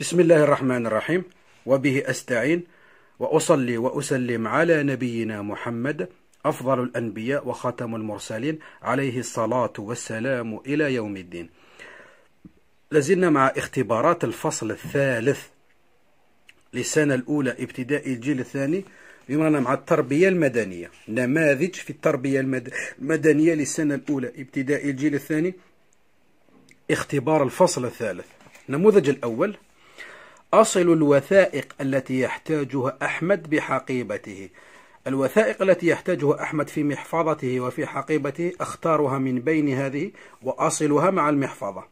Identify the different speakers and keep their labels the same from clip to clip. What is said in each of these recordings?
Speaker 1: بسم الله الرحمن الرحيم وبه أستعين وأصلي وأسلم على نبينا محمد أفضل الأنبياء وخاتم المرسلين عليه الصلاة والسلام إلى يوم الدين لازلنا مع اختبارات الفصل الثالث للسنة الأولى ابتدائي الجيل الثاني بمعنى مع التربية المدنية نماذج في التربية المدنية للسنة الأولى ابتدائي الجيل الثاني اختبار الفصل الثالث النموذج الأول أصل الوثائق التي يحتاجها أحمد بحقيبته الوثائق التي يحتاجها أحمد في محفظته وفي حقيبته أختارها من بين هذه وأصلها مع المحفظة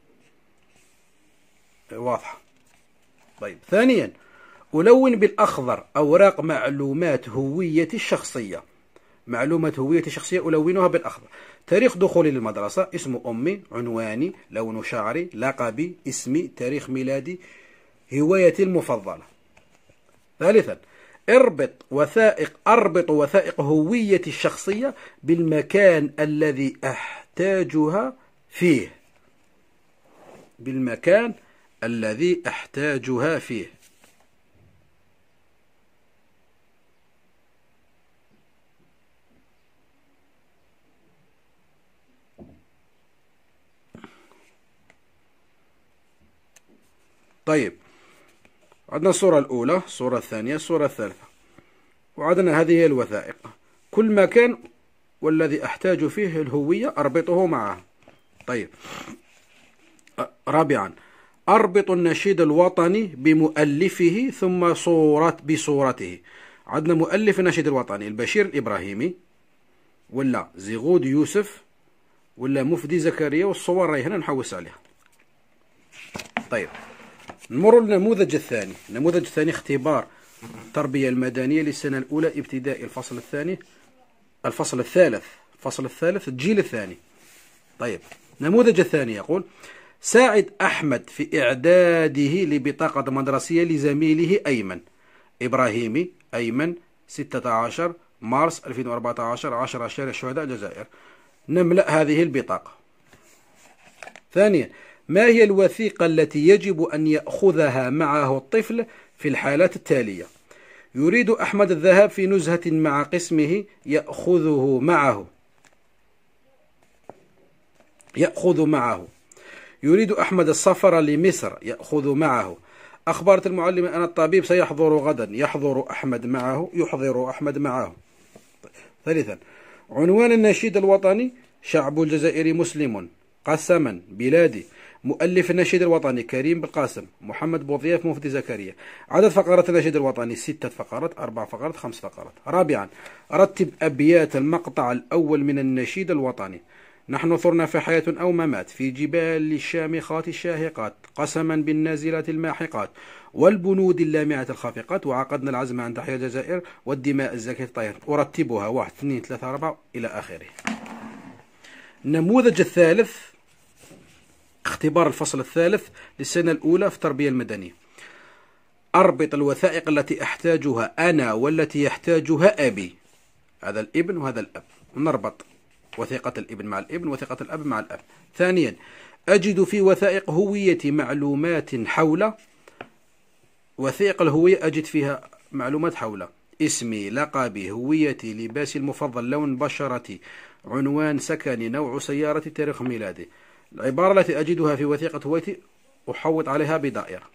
Speaker 1: واضحة طيب ثانيا ألون بالأخضر أوراق معلومات هوية الشخصية معلومة هويتي الشخصية ألونها بالأخضر تاريخ دخولي للمدرسة اسم أمي عنواني لون شعري لقبي اسمي تاريخ ميلادي هوايتي المفضلة ثالثا اربط وثائق اربط وثائق هويتي الشخصية بالمكان الذي احتاجها فيه بالمكان الذي احتاجها فيه طيب عندنا الصورة الأولى الصورة الثانية الصورة الثالثة وعندنا هذه هي الوثائق كل مكان والذي أحتاج فيه الهوية أربطه معه طيب رابعا أربط النشيد الوطني بمؤلفه ثم صورة بصورته عندنا مؤلف النشيد الوطني البشير الإبراهيمي ولا زيغود يوسف ولا مفدي زكريا والصور راهي هنا نحوس عليها طيب نمر للنموذج الثاني النموذج الثاني اختبار التربية المدنية للسنة الأولى ابتدائي الفصل الثاني الفصل الثالث الفصل الثالث الجيل الثاني طيب النموذج الثاني يقول ساعد أحمد في إعداده لبطاقة مدرسية لزميله أيمن إبراهيمي أيمن 16 مارس 2014 10 شارع الشهداء الجزائر نملأ هذه البطاقة ثانيا ما هي الوثيقة التي يجب أن يأخذها معه الطفل في الحالات التالية يريد أحمد الذهاب في نزهة مع قسمه يأخذه معه يأخذ معه يريد أحمد السفر لمصر يأخذ معه أخبرت المعلمة أن الطبيب سيحضر غدا يحضر أحمد معه يحضر أحمد معه ثالثا عنوان النشيد الوطني شعب الجزائر مسلم قسما بلادي مؤلف النشيد الوطني كريم بالقاسم محمد بوضياف مفتي زكريا عدد فقرات النشيد الوطني ستة فقرات أربع فقرات خمس فقرات رابعا رتب أبيات المقطع الأول من النشيد الوطني نحن ثرنا في حياة أو ممات في جبال الشامخات الشاهقات قسما بالنازلات الماحقات والبنود اللامعة الخافقات وعقدنا العزم عند تحيا الجزائر والدماء الزكية طيرت أرتبها واحد اثنين ثلاثة أربعة إلى آخره النموذج الثالث اختبار الفصل الثالث للسنة الأولى في التربية المدنية أربط الوثائق التي أحتاجها أنا والتي يحتاجها أبي هذا الابن وهذا الأب نربط وثيقة الابن مع الابن وثيقة الأب مع الأب ثانيا أجد في وثائق هويتي معلومات حول وثيقة الهوية أجد فيها معلومات حول اسمي لقبي هويتي لباسي المفضل لون بشرتي عنوان سكني نوع سيارتي تاريخ ميلادي العبارة التي أجدها في وثيقة هويتي أحوط عليها بدائرة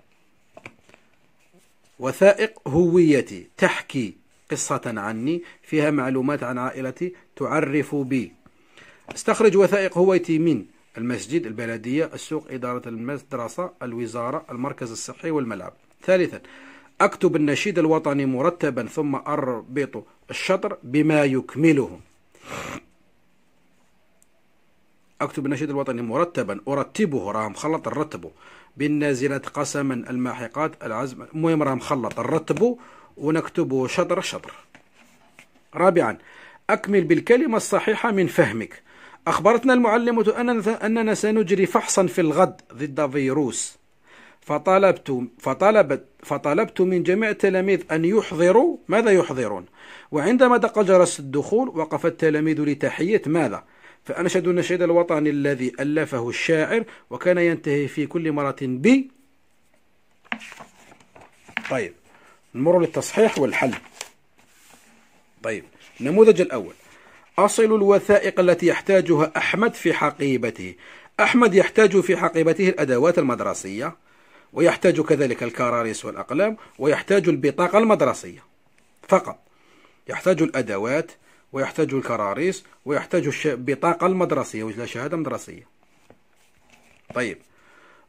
Speaker 1: وثائق هويتي تحكي قصة عني فيها معلومات عن عائلتي تعرف بي استخرج وثائق هويتي من المسجد البلدية السوق إدارة المدرسة الوزارة المركز الصحي والملعب ثالثا أكتب النشيد الوطني مرتبا ثم أربط الشطر بما يكمله أكتب النشيد الوطني مرتبا أرتبه راه مخلط نرتبه بالنازلات قسما الماحقات العزم المهم راه مخلط نرتبه ونكتبه شطر شطر رابعا أكمل بالكلمة الصحيحة من فهمك أخبرتنا المعلمة أننا سنجري فحصا في الغد ضد فيروس فطلبت فطلبت فطلبت من جميع التلاميذ أن يحضروا ماذا يحضرون وعندما دق جرس الدخول وقف التلاميذ لتحية ماذا فأنشد النشيد الوطني الذي ألفه الشاعر وكان ينتهي في كل مرة ب طيب نمر للتصحيح والحل طيب النموذج الأول أصل الوثائق التي يحتاجها أحمد في حقيبته أحمد يحتاج في حقيبته الأدوات المدرسية ويحتاج كذلك الكراريس والأقلام ويحتاج البطاقة المدرسية فقط يحتاج الأدوات ويحتاج الكراريس ويحتاج البطاقة المدرسية ولا شهادة مدرسية طيب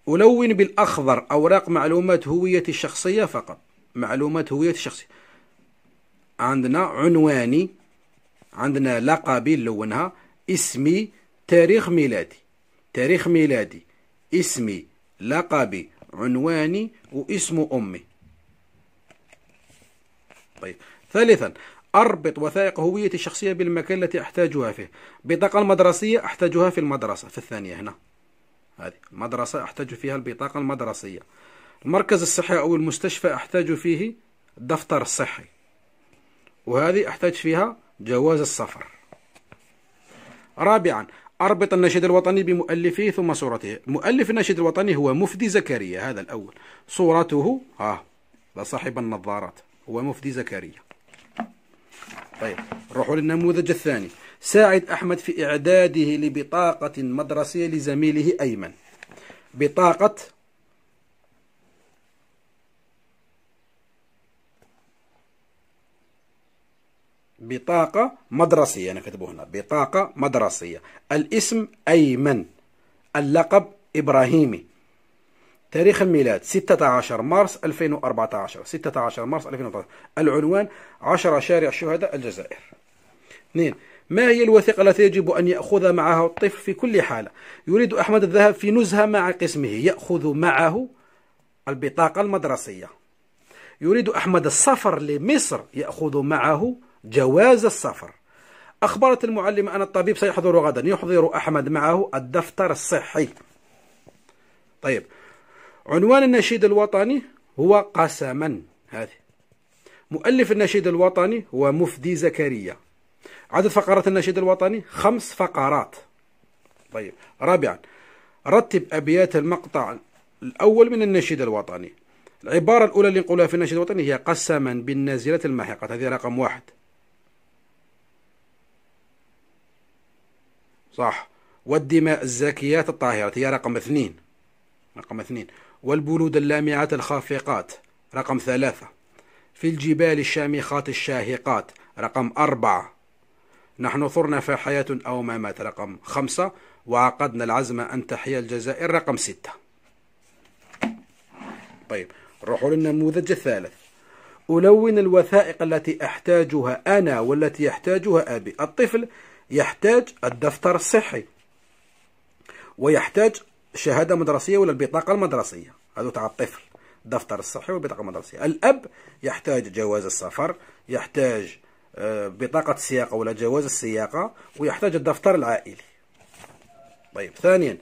Speaker 1: ألون بالأخضر أوراق معلومات هويتي الشخصية فقط معلومات هويتي الشخصية عندنا عنواني عندنا لقبي نلونها اسمي تاريخ ميلادي تاريخ ميلادي اسمي لقبي عنواني واسم أمي طيب ثالثا أربط وثائق هويتي الشخصية بالمكان التي أحتاجها فيه بطاقة المدرسية أحتاجها في المدرسة في الثانية هنا هذه المدرسة أحتاج فيها البطاقة المدرسية المركز الصحي أو المستشفى أحتاج فيه الدفتر الصحي وهذه أحتاج فيها جواز السفر رابعا أربط النشيد الوطني بمؤلفه ثم صورته مؤلف النشيد الوطني هو مفدي زكريا هذا الأول صورته ها صاحب النظارات هو مفدي زكريا طيب نروحوا للنموذج الثاني ساعد أحمد في إعداده لبطاقة مدرسية لزميله أيمن بطاقة بطاقة مدرسية أنا كتبه هنا بطاقة مدرسية الاسم أيمن اللقب إبراهيمي تاريخ الميلاد 16 مارس 2014 16 مارس 2014 العنوان 10 شارع شهداء الجزائر اثنين ما هي الوثيقة التي يجب أن يأخذ معها الطفل في كل حالة يريد أحمد الذهاب في نزهة مع قسمه يأخذ معه البطاقة المدرسية يريد أحمد السفر لمصر يأخذ معه جواز السفر أخبرت المعلمة أن الطبيب سيحضر غدا يحضر أحمد معه الدفتر الصحي طيب عنوان النشيد الوطني هو قسما هذه مؤلف النشيد الوطني هو مفدي زكريا عدد فقرات النشيد الوطني خمس فقرات طيب رابعا رتب أبيات المقطع الأول من النشيد الوطني العبارة الأولى اللي نقولها في النشيد الوطني هي قسما بالنازلة الماحقة هذه رقم واحد صح والدماء الزاكيات الطاهرة هي رقم اثنين رقم اثنين والبلود اللامعات الخافقات رقم ثلاثة في الجبال الشامخات الشاهقات رقم أربعة نحن ثرنا في حياة أو ما مات رقم خمسة وعقدنا العزم أن تحيا الجزائر رقم ستة طيب روحوا للنموذج الثالث ألون الوثائق التي أحتاجها أنا والتي يحتاجها أبي الطفل يحتاج الدفتر الصحي ويحتاج شهاده مدرسيه ولا البطاقه المدرسيه هذو تاع الطفل الدفتر الصحي والبطاقه المدرسيه الاب يحتاج جواز السفر يحتاج آه، بطاقه السياقه ولا جواز السياقه ويحتاج الدفتر العائلي طيب ثانيا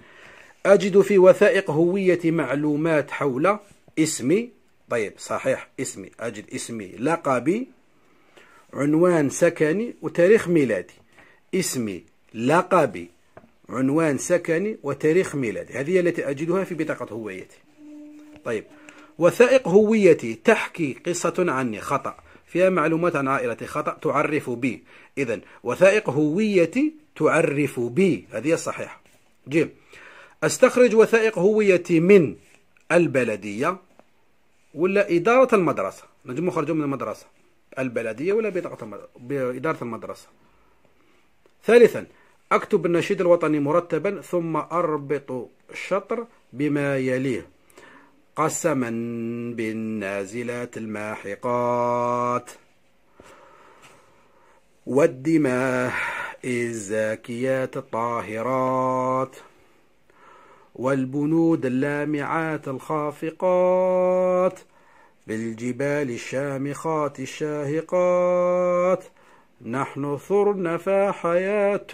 Speaker 1: اجد في وثائق هويتي معلومات حول اسمي طيب صحيح اسمي اجد اسمي لقبي عنوان سكني وتاريخ ميلادي اسمي لقبي عنوان سكني وتاريخ ميلادي هذه التي أجدها في بطاقة هويتي طيب وثائق هويتي تحكي قصة عني خطأ فيها معلومات عن عائلتي خطأ تعرف بي إذا وثائق هويتي تعرف بي هذه الصحيحة جيم أستخرج وثائق هويتي من البلدية ولا إدارة المدرسة نجم خرجوا من المدرسة البلدية ولا بطاقة إدارة المدرسة ثالثا أكتب النشيد الوطني مرتبا ثم أربط الشطر بما يليه قسما بالنازلات الماحقات والدماء الزاكيات الطاهرات والبنود اللامعات الخافقات بالجبال الشامخات الشاهقات نحن ثرنا فحياة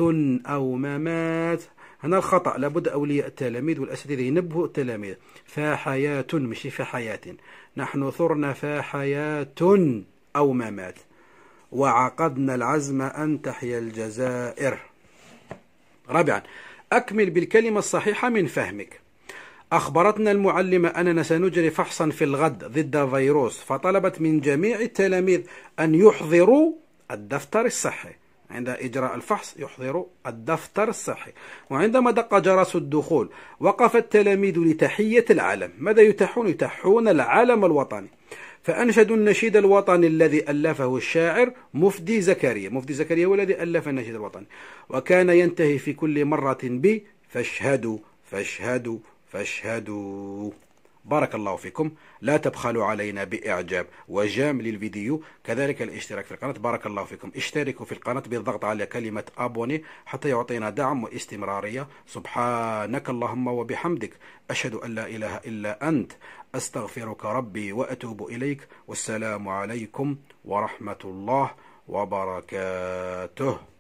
Speaker 1: أو ممات هنا الخطأ لابد أولياء التلاميذ والأساتذة ينبهوا التلاميذ فحياة مش فحياة نحن ثرنا فحياة أو ممات وعقدنا العزم أن تحيا الجزائر رابعا أكمل بالكلمة الصحيحة من فهمك أخبرتنا المعلمة أننا سنجري فحصا في الغد ضد فيروس فطلبت من جميع التلاميذ أن يحضروا الدفتر الصحي عند إجراء الفحص يحضر الدفتر الصحي وعندما دق جرس الدخول وقف التلاميذ لتحية العلم ماذا يتحون؟ يتحون العلم الوطني فأنشدوا النشيد الوطني الذي ألفه الشاعر مفدي زكريا مفدي زكريا هو الذي ألف النشيد الوطني وكان ينتهي في كل مرة ب فاشهدوا فاشهدوا فاشهدوا بارك الله فيكم لا تبخلوا علينا بإعجاب وجام للفيديو كذلك الاشتراك في القناة بارك الله فيكم اشتركوا في القناة بالضغط على كلمة أبوني حتى يعطينا دعم واستمرارية سبحانك اللهم وبحمدك أشهد أن لا إله إلا أنت أستغفرك ربي وأتوب إليك والسلام عليكم ورحمة الله وبركاته